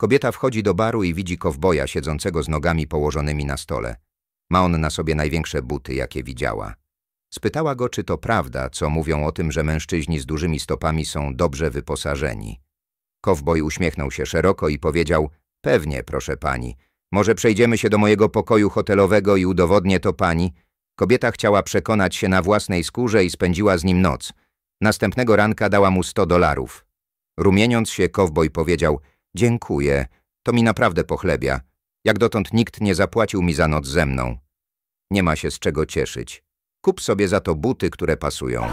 Kobieta wchodzi do baru i widzi kowboja siedzącego z nogami położonymi na stole. Ma on na sobie największe buty, jakie widziała. Spytała go, czy to prawda, co mówią o tym, że mężczyźni z dużymi stopami są dobrze wyposażeni. Kowboj uśmiechnął się szeroko i powiedział – Pewnie, proszę pani. Może przejdziemy się do mojego pokoju hotelowego i udowodnię to pani. Kobieta chciała przekonać się na własnej skórze i spędziła z nim noc. Następnego ranka dała mu sto dolarów. Rumieniąc się, kowboj powiedział – Dziękuję. To mi naprawdę pochlebia. Jak dotąd nikt nie zapłacił mi za noc ze mną. Nie ma się z czego cieszyć. Kup sobie za to buty, które pasują.